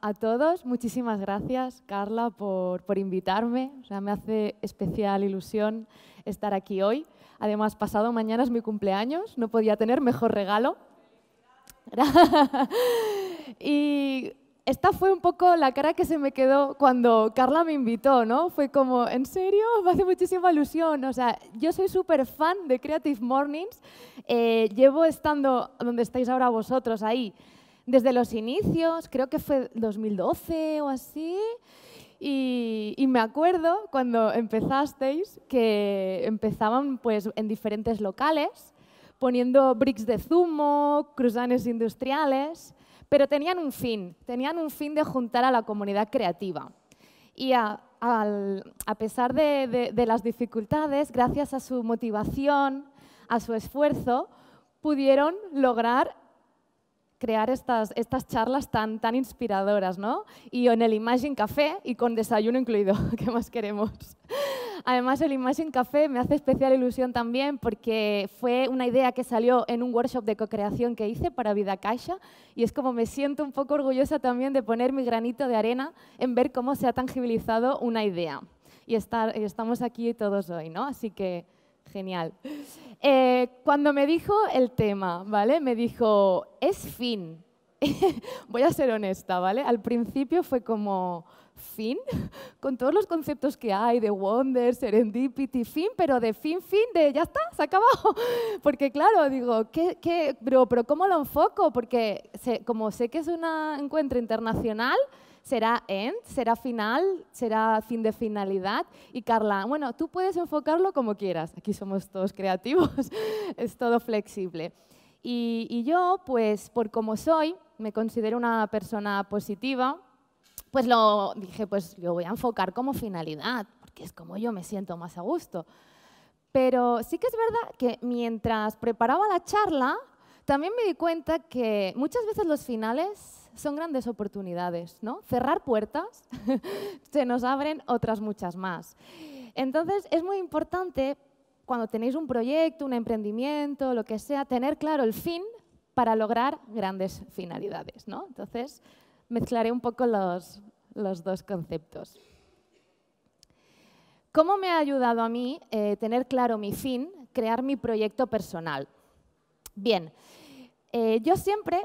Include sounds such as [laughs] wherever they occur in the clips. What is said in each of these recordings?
a, todos. Muchísimas gracias, Carla, por, por invitarme. O sea, me hace especial ilusión estar aquí hoy. Además, pasado mañana es mi cumpleaños, no podía tener mejor regalo. [laughs] y esta fue un poco la cara que se me quedó cuando Carla me invitó, ¿no? Fue como, ¿en serio? Me hace muchísima ilusión. O sea, yo soy súper fan de Creative Mornings. Eh, llevo estando donde estáis ahora vosotros ahí desde los inicios, creo que fue 2012 o así. Y, me acuerdo cuando empezasteis que empezaban pues, en diferentes locales poniendo bricks de zumo, cruzanes industriales, pero tenían un fin, tenían un fin de juntar a la comunidad creativa. Y a, pesar de, de las dificultades, gracias a su motivación, a su esfuerzo, pudieron lograr crear estas, estas charlas tan, tan inspiradoras, ¿no? Y en el Imagine Café y con desayuno incluido, [laughs] ¿qué más queremos? Además, el Imagine Café me hace especial ilusión también porque fue una idea que salió en un workshop de co-creación que hice para Vida Caixa y es como me siento un poco orgullosa también de poner mi granito de arena en ver cómo se ha tangibilizado una idea. Y, y estamos aquí todos hoy, ¿no? Así que Genial. Eh, cuando me dijo el tema, ¿vale? Me dijo, es fin. [laughs] Voy a ser honesta, ¿vale? Al principio fue como, fin, [laughs] con todos los conceptos que hay de wonder, serendipity, fin, pero de fin, fin, de ya está, se ha [laughs] Porque claro, digo, ¿qué, Pero, pero ¿cómo lo enfoco? Porque como sé que es un encuentro internacional, será end, será final, será fin de finalidad. Y Carla, bueno, tú puedes enfocarlo como quieras. Aquí somos todos creativos, [laughs] es todo flexible. Y, yo, pues por como soy, me considero una persona positiva, pues lo dije, pues lo voy a enfocar como finalidad, porque es como yo me siento más a gusto. Pero sí que es verdad que mientras preparaba la charla, también me di cuenta que muchas veces los finales son grandes oportunidades, ¿no? Cerrar puertas, [laughs] se nos abren otras muchas más. Entonces, es muy importante cuando tenéis un proyecto, un emprendimiento, lo que sea, tener claro el fin para lograr grandes finalidades, ¿no? Entonces, mezclaré un poco los, dos conceptos. ¿Cómo me ha ayudado a mí eh, tener claro mi fin, crear mi proyecto personal? Bien, eh, yo siempre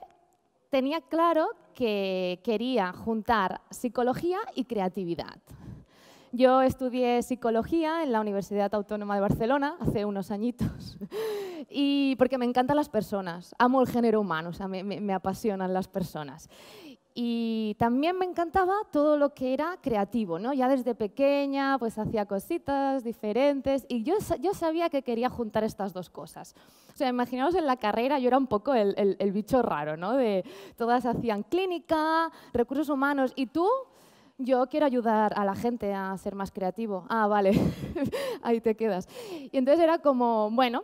tenía claro que quería juntar psicología y creatividad. Yo estudié psicología en la Universidad Autónoma de Barcelona hace unos añitos [laughs] y porque me encantan las personas, amo el género humano, o sea, me, me apasionan las personas. Y también me encantaba todo lo que era creativo, ¿no? Ya desde pequeña, pues hacía cositas diferentes y yo, yo sabía que quería juntar estas dos cosas. O sea, imaginaos en la carrera, yo era un poco el, el, el bicho raro, ¿no? De todas hacían clínica, recursos humanos y tú, yo quiero ayudar a la gente a ser más creativo. Ah, vale, [laughs] ahí te quedas. Y entonces era como, bueno,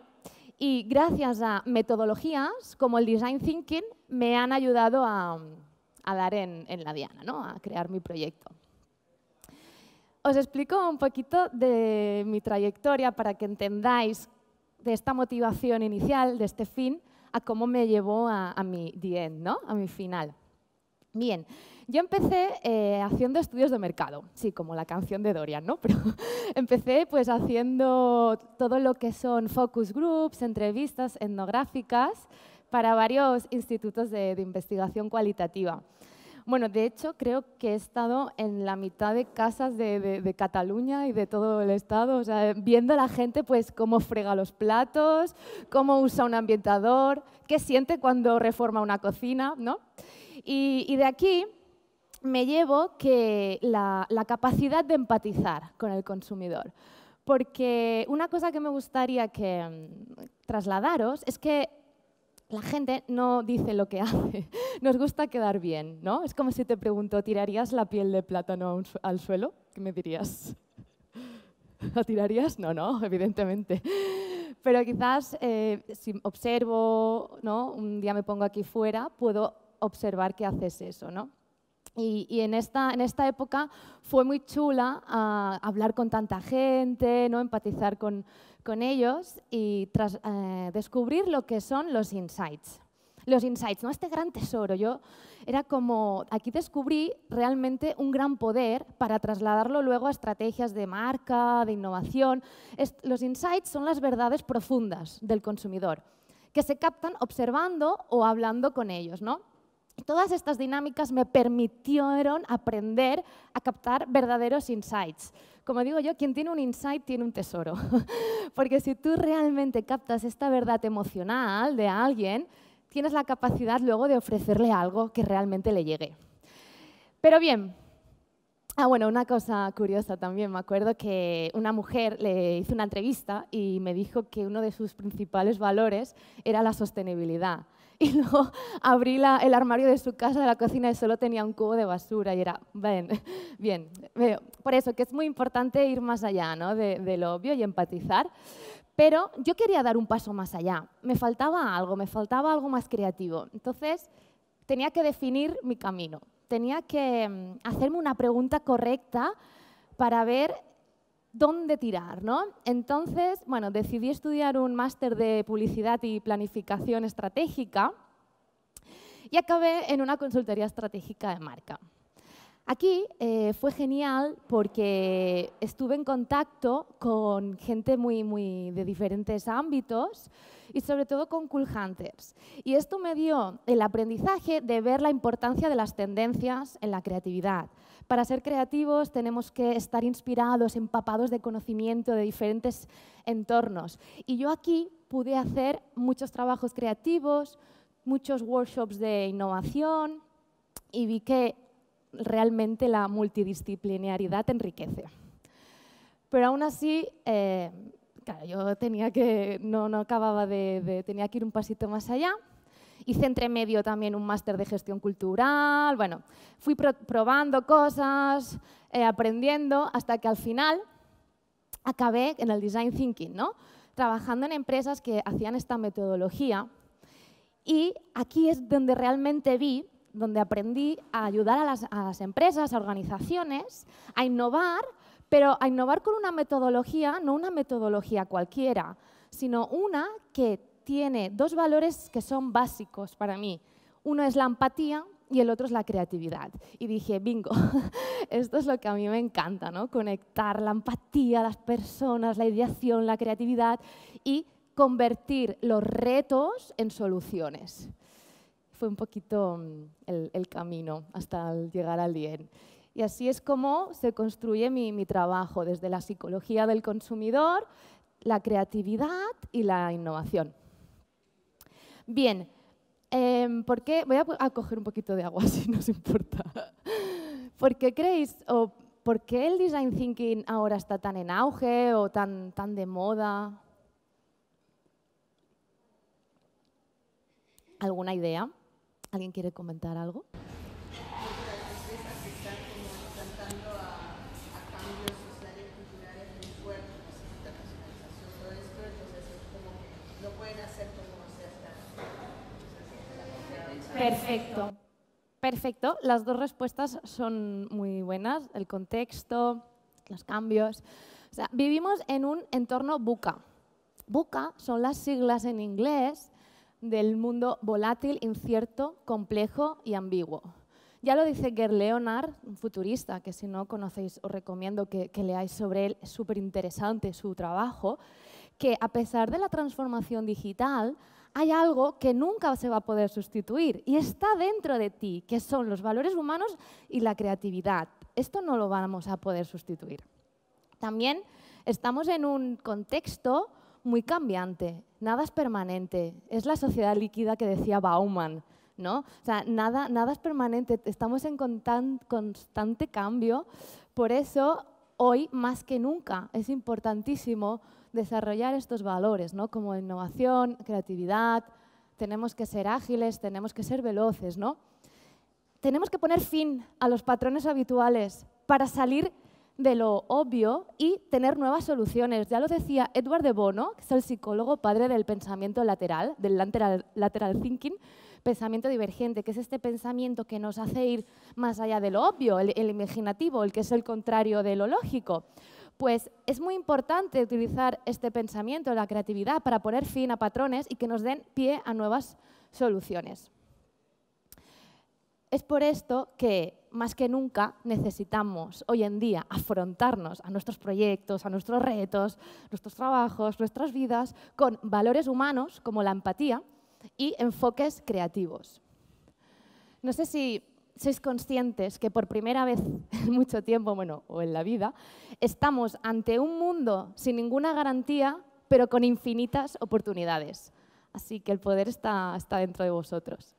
y gracias a metodologías como el design thinking me han ayudado a a dar en, la diana, ¿no? a crear mi proyecto. Os explico un poquito de mi trayectoria para que entendáis de esta motivación inicial, de este fin, a cómo me llevó a, mi dien, ¿no? a mi final. Bien, yo empecé eh, haciendo estudios de mercado, sí, como la canción de Dorian, ¿no? [laughs] Pero empecé pues haciendo todo lo que son focus groups, entrevistas etnográficas, para varios institutos de, investigación cualitativa. Bueno, de hecho, creo que he estado en la mitad de casas de, Cataluña y de todo el estado, viendo a la gente, pues, cómo frega los platos, cómo usa un ambientador, qué siente cuando reforma una cocina, ¿no? Y, de aquí me llevo que la, la capacidad de empatizar con el consumidor. Porque una cosa que me gustaría que mm, trasladaros es que la gente no dice lo que [laughs] hace. Nos gusta quedar bien, ¿no? Es como si te pregunto, ¿tirarías la piel de plátano al suelo? ¿Qué me dirías? [laughs] ¿La tirarías? No, no, [laughs] evidentemente. Pero quizás eh, si observo, ¿no? Un día me pongo aquí fuera, puedo observar que haces eso, ¿no? Y, en, esta, en esta época fue muy chula ah, hablar con tanta gente, ¿no? empatizar con, con ellos y eh, descubrir lo que son los insights. Los insights, ¿no? Este gran tesoro. Yo era como, aquí descubrí realmente un gran poder para trasladarlo luego a estrategias de marca, de innovación. los insights son las verdades profundas del consumidor, que se captan observando o hablando con ellos, ¿no? Todas estas dinámicas me permitieron aprender a captar verdaderos insights como digo yo, quien tiene un insight tiene un tesoro. [laughs] Porque si tú realmente captas esta verdad emocional de alguien, tienes la capacidad luego de ofrecerle algo que realmente le llegue. Pero bien, ah bueno, una cosa curiosa también, me acuerdo que una mujer le hizo una entrevista y me dijo que uno de sus principales valores era la sostenibilidad. [laughs] y luego abrí el armario de su casa, de la cocina, y solo tenía un cubo de basura y era, ven, [laughs] bien. Eh, por eso, que es muy importante ir más allá ¿no? obvio y empatizar. Pero yo quería dar un paso más allá. Me faltaba algo, me faltaba algo más creativo. Entonces, tenía que definir mi camino. Tenía que mm, hacerme una pregunta correcta para ver dónde tirar, ¿no? Entonces, bueno, decidí estudiar un máster de publicidad y planificación estratégica y acabé en una consultoría estratégica de marca. Aquí eh, fue genial porque estuve en contacto con gente muy, muy de diferentes ámbitos y sobre todo con cool hunters. Y esto me dio el aprendizaje de ver la importancia de las tendencias en la creatividad. Para ser creativos tenemos que estar inspirados, empapados de conocimiento de diferentes entornos. Y yo aquí pude hacer muchos trabajos creativos, muchos workshops de innovación y vi que realmente la multidisciplinaridad enriquece. Pero aún así, eh, claro, yo tenía que, no, no acababa de, tenía que ir un pasito más allá Hice entre medio también un máster de gestión cultural, bueno, fui probando cosas, eh, aprendiendo, hasta que al final acabé en el design thinking, ¿no? Trabajando en empresas que hacían esta metodología y aquí es donde realmente vi, donde aprendí a ayudar a las, a las empresas, a organizaciones, a innovar, pero a innovar con una metodología, no una metodología cualquiera, sino una que tiene dos valores que son básicos para mí. Uno es la empatía y el otro es la creatividad. Y dije, bingo, [laughs] esto es lo que a mí me encanta, ¿no? Conectar la empatía, las personas, la ideación, la creatividad y convertir los retos en soluciones. Fue un poquito mm, el, camino hasta llegar al bien. Y así es como se construye mi trabajo, desde la psicología del consumidor, la creatividad y la innovación. Bien, em, ¿por qué? Voy a, coger un poquito de agua [laughs] si no nos importa. ¿Por qué creéis o por qué el design thinking ahora está tan en auge o tan, tan de moda? ¿Alguna idea? ¿Alguien quiere comentar algo? Perfecto. Perfecto. Las dos respuestas son muy buenas. El contexto, los cambios. vivimos en un entorno buca. Buca son las siglas en inglés del mundo volátil, incierto, complejo y ambiguo. Ya lo dice Ger Leonard, un futurista, que si no conocéis os recomiendo que, que leáis sobre él, es súper interesante su trabajo, que a pesar de la transformación digital, hay algo que nunca se va a poder sustituir y está dentro de ti, que son los valores humanos y la creatividad. Esto no lo vamos a poder sustituir. También estamos en un contexto muy cambiante, nada es permanente, es la sociedad líquida que decía Bauman. ¿no? O sea, nada, nada es permanente, estamos en constante cambio, por eso hoy más que nunca es importantísimo desarrollar estos valores, ¿no? como innovación, creatividad, tenemos que ser ágiles, tenemos que ser veloces. ¿no? Tenemos que poner fin a los patrones habituales para salir de lo obvio y tener nuevas soluciones. Ya lo decía Edward de Bono, que es el psicólogo padre del pensamiento lateral, del lateral, thinking, pensamiento divergente, que es este pensamiento que nos hace ir más allá de lo obvio, el imaginativo, el que es el contrario de lo lógico. Pues es muy importante utilizar este pensamiento, la creatividad, para poner fin a patrones y que nos den pie a nuevas soluciones. Es por esto que más que nunca necesitamos hoy en día afrontarnos a nuestros proyectos, a nuestros retos, nuestros trabajos, nuestras vidas, con valores humanos como la empatía y enfoques creativos. No sé si sois conscientes que por primera vez [laughs] en mucho tiempo, bueno, o en la vida, estamos ante un mundo sin ninguna garantía, pero con infinitas oportunidades. Así que el poder está, está dentro de vosotros.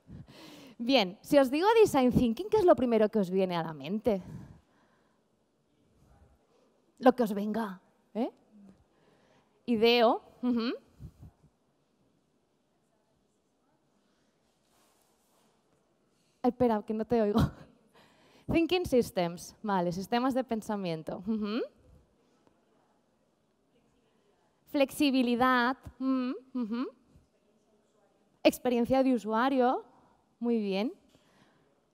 Bien, si os digo design thinking, ¿qué es lo primero que os viene a la mente? Lo que os venga. ¿eh? Ideo. espera, que no te oigo. [laughs] Thinking systems, vale, sistemas de pensamiento. Flexibilidad, mm, experiencia de usuario, muy bien.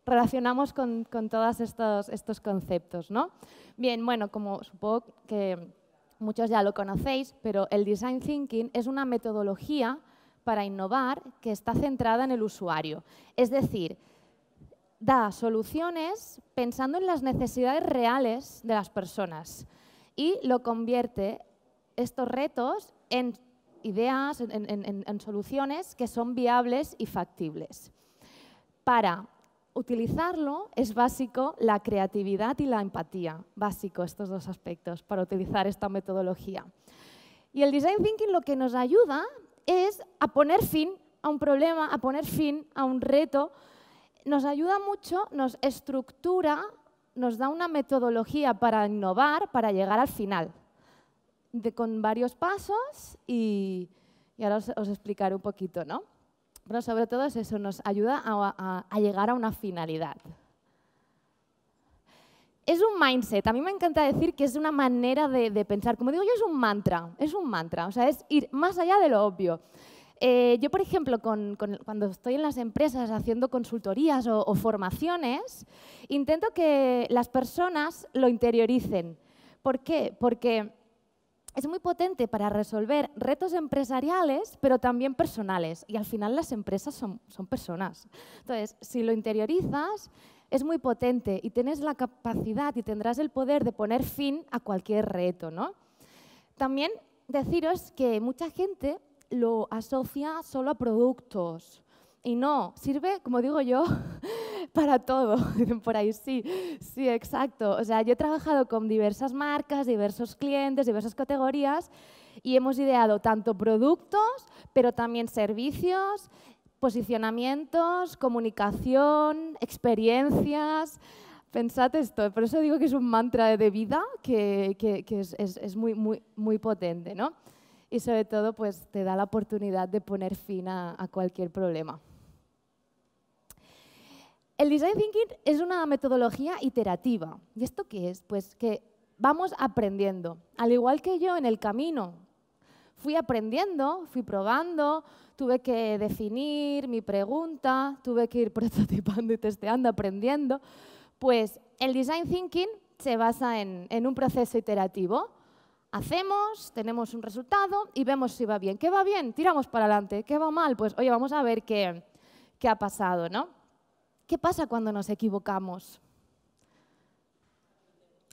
Relacionamos con, todos estos, estos conceptos, ¿no? Bien, bueno, como supongo que muchos ya lo conocéis, pero el design thinking es una metodología para innovar que está centrada en el usuario. Es decir, da soluciones pensando en las necesidades reales de las personas y lo convierte estos retos en ideas, en, soluciones que son viables y factibles. Para utilizarlo es básico la creatividad y la empatía, básico estos dos aspectos para utilizar esta metodología. Y el design thinking lo que nos ayuda es a poner fin a un problema, a poner fin a un reto nos ayuda mucho, nos estructura, nos da una metodología para innovar, para llegar al final, con varios pasos y, ahora os, explicaré un poquito, ¿no? Pero sobre todo eso, nos ayuda a, llegar a una finalidad. Es un mindset, a mí me encanta decir que es una manera de, de pensar, como digo yo, es un mantra, es un mantra, o sea, es ir más allá de lo obvio. Eh, yo, por ejemplo, cuando estoy en las empresas haciendo consultorías o, formaciones, intento que las personas lo interioricen. ¿Por qué? Porque es muy potente para resolver retos empresariales, pero también personales. Y al final las empresas son, son, personas. Entonces, si lo interiorizas, es muy potente y tienes la capacidad y tendrás el poder de poner fin a cualquier reto. ¿no? También deciros que mucha gente lo asocia solo a productos. Y no, sirve, como digo yo, [laughs] para todo. [laughs] Por ahí sí, sí, exacto. O sea, yo he trabajado con diversas marcas, diversos clientes, diversas categorías y hemos ideado tanto productos, pero también servicios, posicionamientos, comunicación, experiencias. Pensad esto, por eso digo que es un mantra de vida que, es, es, muy, muy, muy potente, ¿no? y sobre todo pues te da la oportunidad de poner fin a, cualquier problema. El design thinking es una metodología iterativa. ¿Y esto qué es? Pues que vamos aprendiendo. Al igual que yo en el camino fui aprendiendo, fui probando, tuve que definir mi pregunta, tuve que ir [laughs] prototipando y testeando, aprendiendo. Pues el design thinking se basa en un proceso iterativo Hacemos, tenemos un resultado y vemos si va bien. ¿Qué va bien? Tiramos para adelante. ¿Qué va mal? Pues, oye, vamos a ver qué, qué ha pasado, ¿no? ¿Qué pasa cuando nos equivocamos?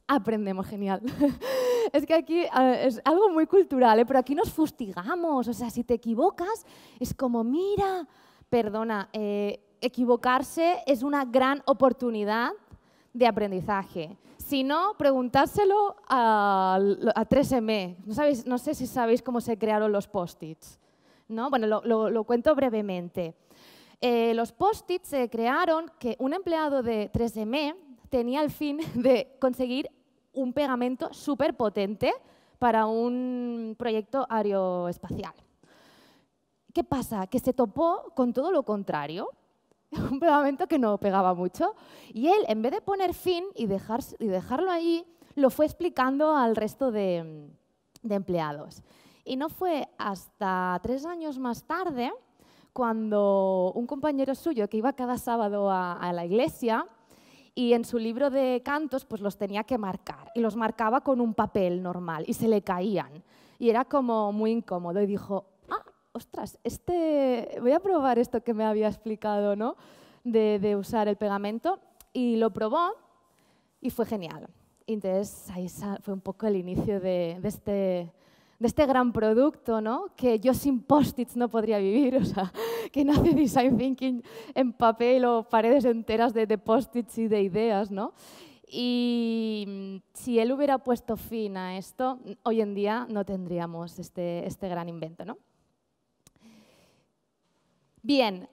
Aprendemos, genial. [laughs] es que aquí es algo muy cultural, ¿eh? pero aquí nos fustigamos. O sea, si te equivocas, es como, mira, perdona, eh, equivocarse es una gran oportunidad de aprendizaje si no, preguntárselo a, 3M. No, sé si sabéis cómo se crearon los post-its. Bueno, lo, cuento brevemente. Eh, los post-its se crearon que un empleado de 3M tenía el fin [laughs] de conseguir un pegamento súper potente para un proyecto aeroespacial. ¿Qué pasa? Que se topó con todo lo contrario. [laughs] un pegamento que no pegaba mucho. Y él, en vez de poner fin y, dejar, dejarlo allí, lo fue explicando al resto de, empleados. Y no fue hasta tres años más tarde cuando un compañero suyo que iba cada sábado a, a, la iglesia y en su libro de cantos pues los tenía que marcar y los marcaba con un papel normal y se le caían y era como muy incómodo y dijo, ostras, este, voy a probar esto que me había explicado, ¿no? De, usar el pegamento. Y lo probó y fue genial. entonces ahí fue un poco el inicio de, este de este gran producto, ¿no? que yo sin post-its no podría vivir, [laughs] o sea, que nace Design Thinking en papel o paredes enteras de, de post-its y de ideas. ¿no? Y si él hubiera puesto fin a esto, hoy en día no tendríamos este, este gran invento. ¿no? Bien,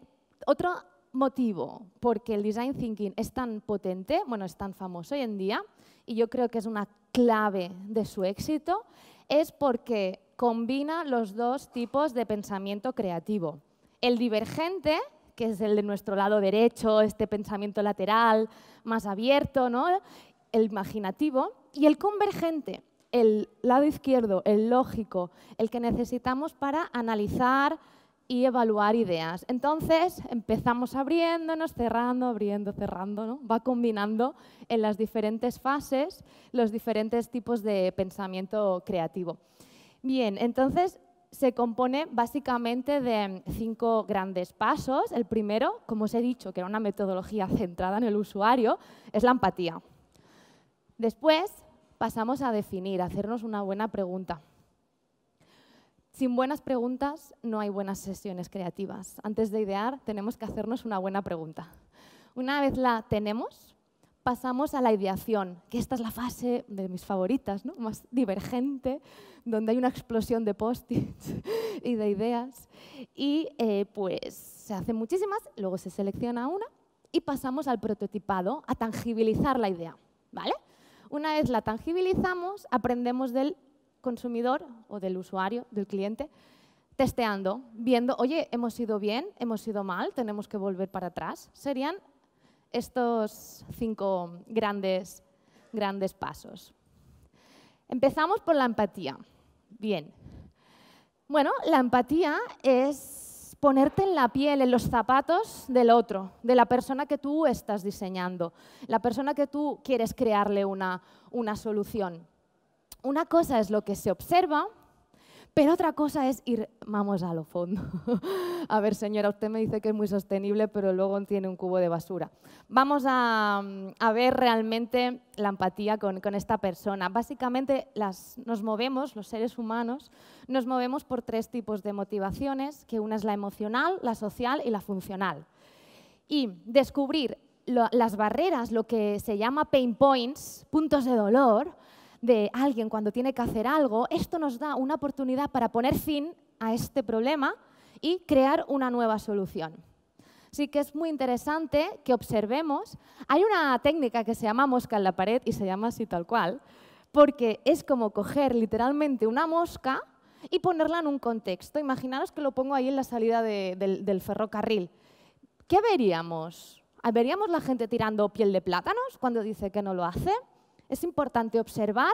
otro motivo porque el design thinking es tan potente, bueno, es tan famoso hoy en día, y yo creo que es una clave de su éxito, es porque combina los dos tipos de pensamiento creativo. El divergente, que es el de nuestro lado derecho, este pensamiento lateral, más abierto, el imaginativo, y el convergente, el lado izquierdo, el lógico, el que necesitamos para analizar, y evaluar ideas. Entonces empezamos abriéndonos, cerrando, abriendo, cerrando, va combinando en las diferentes fases los diferentes tipos de pensamiento creativo. Bien, entonces se compone básicamente de cinco grandes pasos. El primero, como os he dicho, que era una metodología [laughs] centrada en el usuario, es la empatía. Después pasamos a definir, a hacernos una buena pregunta. Sin buenas preguntas no hay buenas sesiones creativas. Antes de idear tenemos que hacernos una buena pregunta. Una vez la tenemos, pasamos a la ideación, que esta es la fase de mis favoritas, ¿no? más divergente, donde hay una explosión de post-its [laughs] y de ideas. Y eh, pues se hacen muchísimas, luego se selecciona una y pasamos al prototipado, a tangibilizar la idea. ¿vale? Una vez la tangibilizamos, aprendemos del consumidor o del usuario, del cliente, testeando, viendo, oye, hemos ido bien, hemos ido mal, tenemos que volver para atrás. Serían estos cinco grandes, grandes pasos. Empezamos por la empatía. Bien. Bueno, la empatía es ponerte en la piel, en los zapatos del otro, de la persona que tú estás diseñando, la persona que tú quieres crearle una, una solución una cosa es lo que se observa, pero otra cosa es ir, vamos a lo fondo. [laughs] a ver, señora, usted me dice que es muy sostenible, pero luego tiene un cubo de basura. Vamos a, ver realmente la empatía con, esta persona. Básicamente nos movemos, los seres humanos, nos movemos por tres tipos de motivaciones, que una es la emocional, la social y la funcional. Y descubrir las barreras, lo que se llama pain points, puntos de dolor, de alguien cuando tiene que hacer algo, esto nos da una oportunidad para poner fin a este problema y crear una nueva solución. Así que es muy interesante que observemos. Hay una técnica que se llama mosca en la pared y se llama así tal cual, porque es como coger literalmente una mosca y ponerla en un contexto. Imaginaros que lo pongo ahí en la salida del, del ferrocarril. ¿Qué veríamos? ¿Veríamos la gente tirando piel de plátanos cuando dice que no lo hace? Es importante observar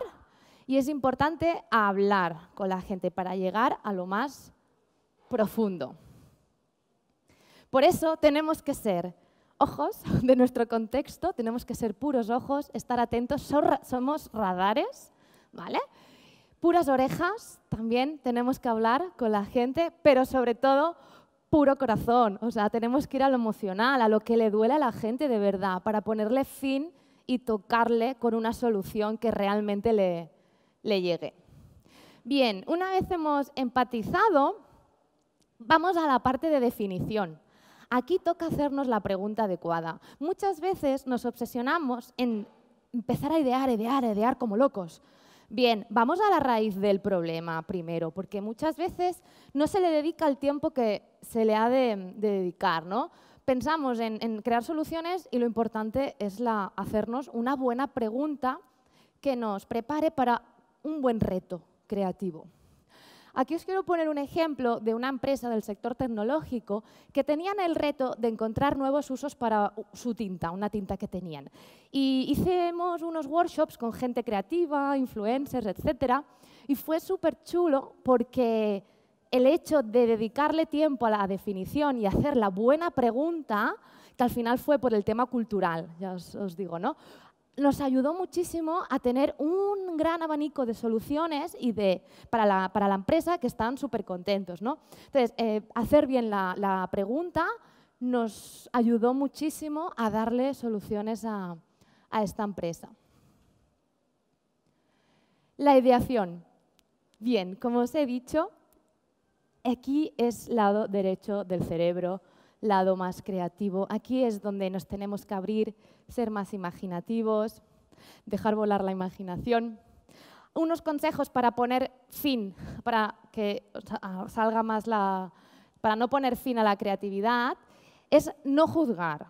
y es importante hablar con la gente para llegar a lo más profundo. Por eso tenemos que ser ojos [laughs] de nuestro contexto, tenemos que ser puros ojos, estar atentos, somos radares, ¿vale? Puras orejas, también tenemos que hablar con la gente, pero sobre todo puro corazón, o sea, tenemos que ir a lo emocional, a lo que le duele a la gente de verdad, para ponerle fin y tocarle con una solución que realmente le, llegue. Bien, una vez hemos empatizado, vamos a la parte de definición. Aquí toca hacernos la pregunta adecuada. Muchas veces nos obsesionamos en empezar a idear, idear, idear como locos. Bien, vamos a la raíz del problema primero, porque muchas veces no se le dedica el tiempo que se le ha de, de dedicar, ¿no? pensamos en, crear soluciones y lo importante es la, hacernos una buena pregunta que nos prepare para un buen reto creativo. Aquí os quiero poner un ejemplo de una empresa del sector tecnológico que tenían el reto de encontrar nuevos usos para su tinta, una tinta que tenían. Y hicimos unos workshops con gente creativa, influencers, etcétera, y fue súper chulo porque el hecho de dedicarle tiempo a la definición y hacer la buena pregunta, que al final fue por el tema cultural, ya os, digo, ¿no? Nos ayudó muchísimo a tener un gran abanico de soluciones y de, para, la, empresa que están súper contentos. ¿no? Entonces, eh, hacer bien la, pregunta nos ayudó muchísimo a darle soluciones a, a esta empresa. La ideación. Bien, como os he dicho, Aquí es lado derecho del cerebro, lado más creativo. Aquí es donde nos tenemos que abrir, ser más imaginativos, dejar volar la imaginación. Unos consejos para poner fin, para que ah, salga más la... para no poner fin a la creatividad, es no juzgar.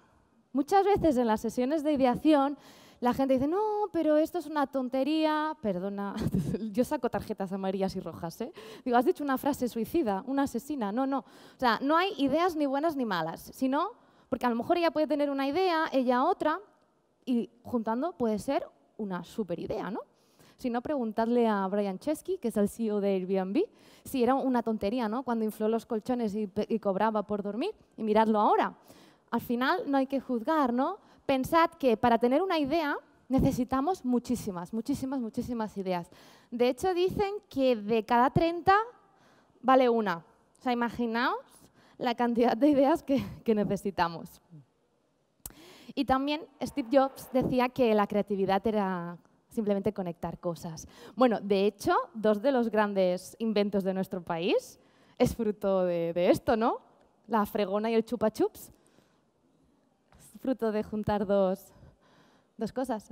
Muchas veces en las sesiones de ideación la gente dice, no, pero esto es una tontería. Perdona, [laughs] yo saco tarjetas amarillas y rojas. ¿eh? Digo, has dicho una frase suicida, una asesina. No, no. O sea, no hay ideas ni buenas ni malas, sino porque a lo mejor ella puede tener una idea, ella otra, y juntando puede ser una super idea, ¿no? Si no, preguntadle a Brian Chesky, que es el CEO de Airbnb, si era una tontería, ¿no? Cuando infló los colchones y, y cobraba por dormir, y miradlo ahora. Al final no hay que juzgar, ¿no? Pensad que para tener una idea necesitamos muchísimas, muchísimas, muchísimas ideas. De hecho, dicen que de cada 30 vale una. O sea, imaginaos la cantidad de ideas que, necesitamos. Y también Steve Jobs decía que la creatividad era simplemente conectar cosas. Bueno, de hecho, dos de los grandes inventos de nuestro país es fruto de esto, ¿no? La fregona y el chupa chups fruto de juntar dos, cosas.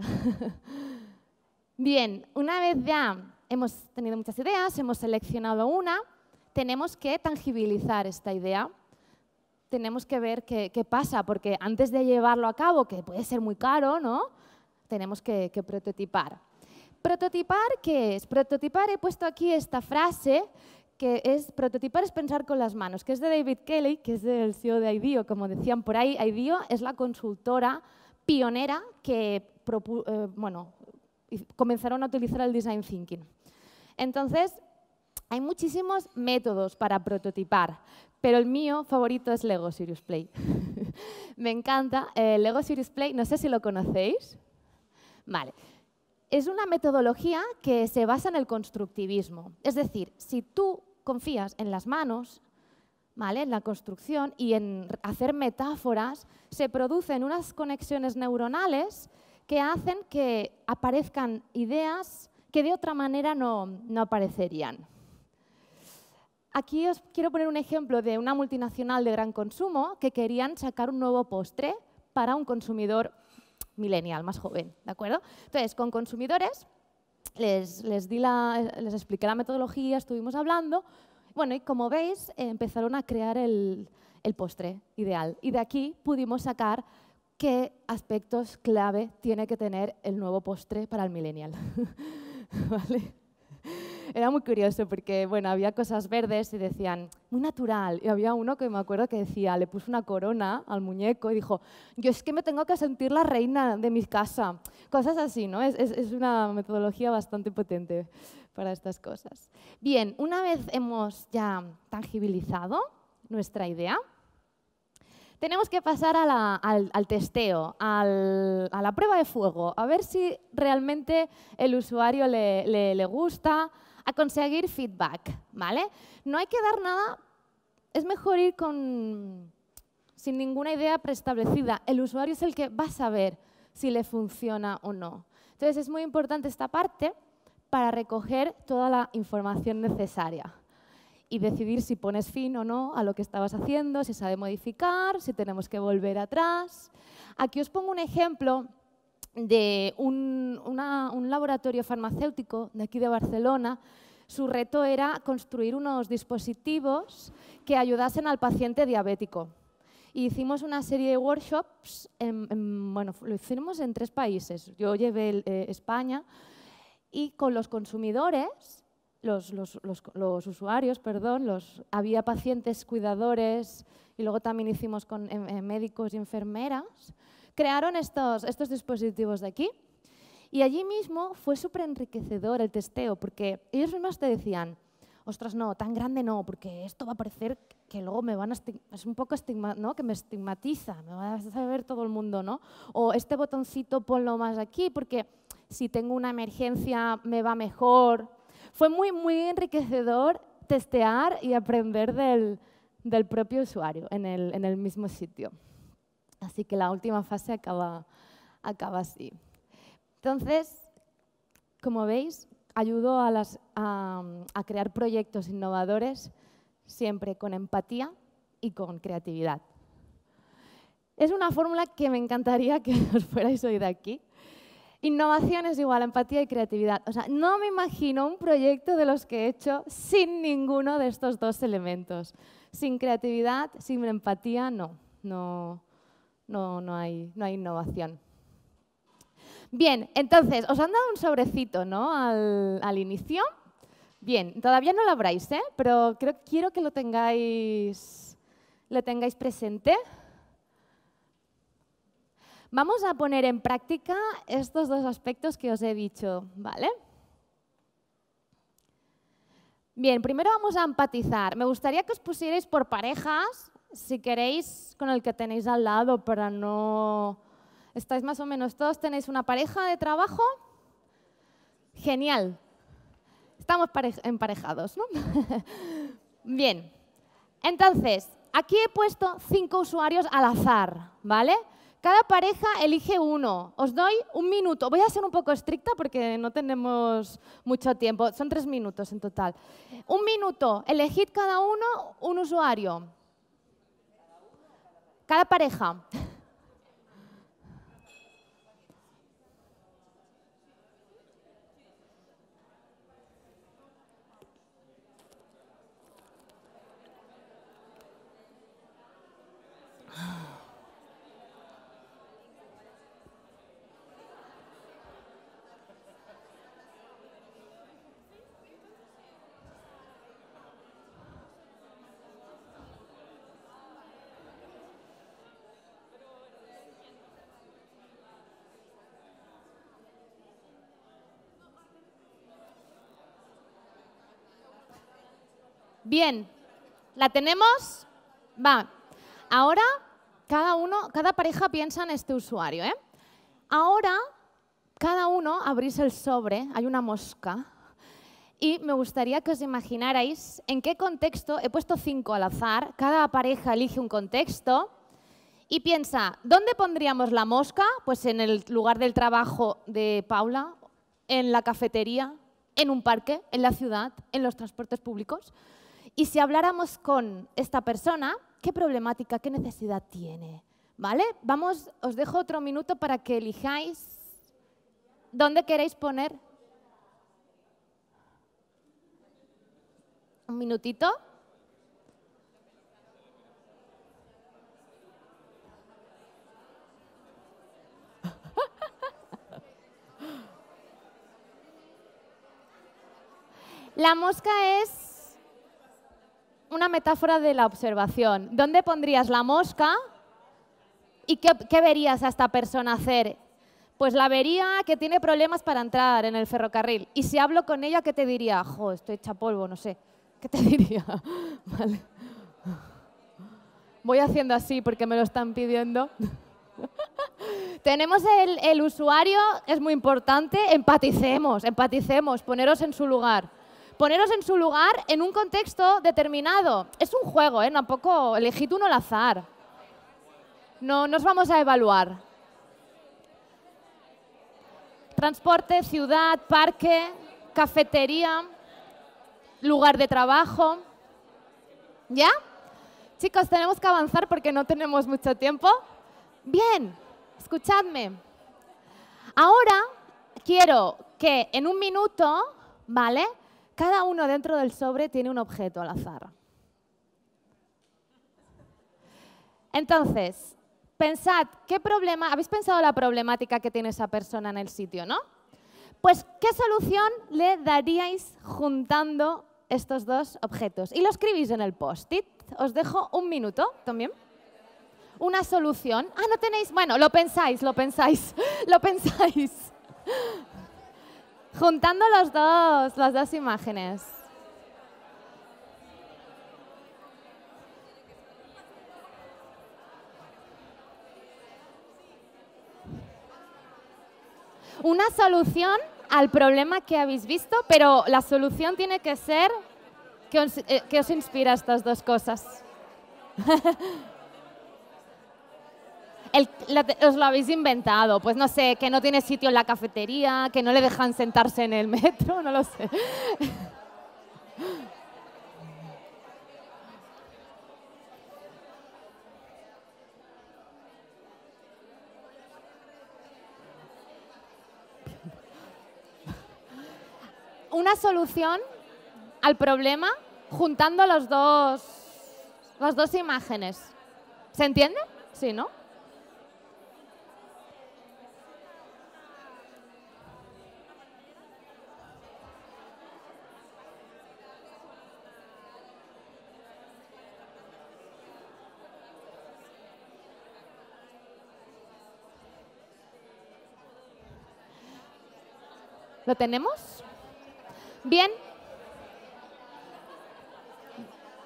[laughs] Bien, una vez ya hemos tenido muchas ideas, hemos seleccionado una, tenemos que tangibilizar esta idea. Tenemos que ver qué, pasa, porque antes de llevarlo a cabo, que puede ser muy caro, ¿no? Tenemos que, que prototipar. ¿Prototipar qué es? Prototipar, he puesto aquí esta frase que es Prototipar es pensar con las manos, que es de David Kelly, que es del CEO de IDEO, como decían por ahí. IDEO es la consultora pionera que eh, bueno, comenzaron a utilizar el design thinking. Entonces, hay muchísimos métodos para prototipar, pero el mío favorito es Lego Serious Play. [laughs] Me encanta. Eh, Lego Serious Play, no sé si lo conocéis. Vale. Es una metodología que se basa en el constructivismo. Es decir, si tú confías en las manos, ¿vale? en la construcción y en hacer metáforas, se producen unas conexiones neuronales que hacen que aparezcan ideas que de otra manera no, aparecerían. Aquí os quiero poner un ejemplo de una multinacional de gran consumo que querían sacar un nuevo postre para un consumidor millennial, más joven, ¿de acuerdo? Entonces, con consumidores les, di la, les expliqué la metodología, estuvimos hablando. Bueno, y como veis, empezaron a crear el, el postre ideal. Y de aquí pudimos sacar qué aspectos clave tiene que tener el nuevo postre para el millennial. [laughs] ¿Vale? era muy curioso porque, bueno, había cosas verdes y decían, muy natural. Y había uno que me acuerdo que decía, le puso una corona al muñeco y dijo, yo es que me tengo que sentir la reina de mi casa. Cosas así, ¿no? Es, es, una metodología bastante potente para estas cosas. Bien, una vez hemos ya tangibilizado nuestra idea, tenemos que pasar al, al, testeo, al, a la prueba de fuego, a ver si realmente el usuario le, le, le gusta, a conseguir feedback, ¿vale? No hay que dar nada, es mejor ir con, sin ninguna idea preestablecida. El usuario es el que va a saber si le funciona o no. Entonces es muy importante esta parte para recoger toda la información necesaria y decidir si pones fin o no a lo que estabas haciendo, si sabe modificar, si tenemos que volver atrás. Aquí os pongo un ejemplo de un, laboratorio farmacéutico de aquí de Barcelona. Su reto era construir unos dispositivos que ayudasen al paciente diabético. hicimos una serie de workshops, bueno, lo hicimos en tres países. Yo llevé eh, España y con los consumidores, los, usuarios, perdón, había pacientes, cuidadores y luego también hicimos con eh, eh, médicos y enfermeras crearon estos, estos dispositivos de aquí. Y allí mismo fue súper enriquecedor el testeo, porque ellos mismos te decían, ostras, no, tan grande no, porque esto va a parecer que luego me van a es un poco estigma, ¿no? que me estigmatiza, me va a saber todo el mundo, ¿no? O este botoncito ponlo más aquí, porque si tengo una emergencia me va mejor. Fue muy, muy enriquecedor testear y aprender del, propio usuario en el mismo sitio. Así que la última fase acaba, acaba así. Entonces, como veis, ayudo a, a crear proyectos innovadores siempre con empatía y con creatividad. Es una fórmula que me encantaría que [laughs] os fuerais hoy de aquí. Innovación es igual a empatía y creatividad. O sea, no me imagino un proyecto de los que he hecho sin ninguno de estos dos elementos. Sin creatividad, sin empatía, no. No, no, no, hay, no hay innovación. Bien, entonces, os han dado un sobrecito ¿no? al, inicio. Bien, todavía no lo habráis, ¿eh? pero creo, quiero que lo tengáis, lo tengáis presente. Vamos a poner en práctica estos dos aspectos que os he dicho, ¿vale? Bien, primero vamos a empatizar. Me gustaría que os pusierais por parejas si queréis, con el que tenéis al lado para no... ¿Estáis más o menos todos? ¿Tenéis una pareja de trabajo? Genial. Estamos emparejados, ¿no? [laughs] Bien. Entonces, aquí he puesto cinco usuarios al azar, ¿vale? Cada pareja elige uno. Os doy un minuto. Voy a ser un poco estricta porque no tenemos mucho tiempo. Son tres minutos en total. Un minuto. Elegid cada uno un usuario. Cada pareja Bien, ¿la tenemos? Va. Ahora cada uno, cada pareja piensa en este usuario, ¿eh? Ahora cada uno abrís el sobre, hay una mosca, y me gustaría que os imaginarais en qué contexto, he puesto cinco al azar, cada pareja elige un contexto y piensa, ¿dónde pondríamos la mosca? Pues en el lugar del trabajo de Paula, en la cafetería, en un parque, en la ciudad, en los transportes públicos. Y si habláramos con esta persona, ¿qué problemática, qué necesidad tiene? ¿Vale? Vamos, os dejo otro minuto para que elijáis dónde queréis poner. Un minutito. [laughs] La mosca es una metáfora de la observación. ¿Dónde pondrías la mosca y qué, verías a esta persona hacer? Pues la vería que tiene problemas para entrar en el ferrocarril. Y si hablo con ella, ¿qué te diría? Jo, estoy hecha polvo, no sé. ¿Qué te [laughs] diría? Voy haciendo así porque me lo están pidiendo. [laughs] Tenemos el, el usuario, es muy importante, empaticemos, empaticemos, poneros en su lugar poneros en su lugar en un contexto determinado. Es un juego, ¿eh? Tampoco elegid uno al azar. No nos vamos a evaluar. Transporte, ciudad, parque, cafetería, lugar de trabajo. ¿Ya? Chicos, tenemos que avanzar porque no tenemos mucho tiempo. Bien, escuchadme. Ahora quiero que en un minuto, ¿vale? Cada uno dentro del sobre tiene un objeto al azar. Entonces, pensad, ¿qué problema? ¿Habéis pensado la problemática que tiene esa persona en el sitio, no? Pues, ¿qué solución le daríais juntando estos dos objetos? Y lo escribís en el post-it. Os dejo un minuto también. Una solución. Ah, no tenéis. Bueno, lo pensáis, lo pensáis, [laughs] lo pensáis. Juntando los dos, las dos imágenes. Una solución al problema que habéis visto, pero la solución tiene que ser que os, eh, que os inspira estas dos cosas. [laughs] os lo habéis inventado. Pues no sé, que no tiene sitio en la cafetería, que no le dejan sentarse en el metro, no lo sé. Una solución al problema juntando los dos, las dos imágenes. ¿Se entiende? Sí, ¿no? ¿Lo tenemos? Bien.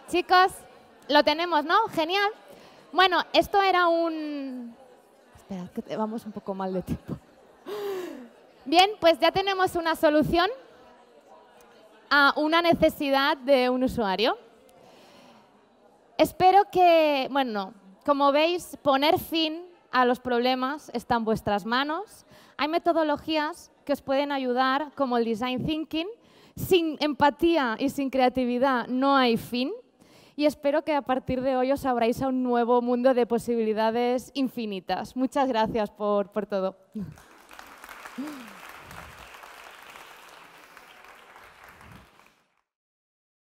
Chicos, lo tenemos, ¿no? Genial. Bueno, esto era un... esperad que vamos un poco mal de tiempo. Bien, pues ya tenemos una solución a una necesidad de un usuario. Espero que, bueno, como veis, poner fin a los problemas están vuestras manos. Hay metodologías que os pueden ayudar, como el design thinking. Sin empatía y sin creatividad no hay fin. Y espero que a partir de hoy os abráis a un nuevo mundo de posibilidades infinitas. Muchas gracias por, por todo.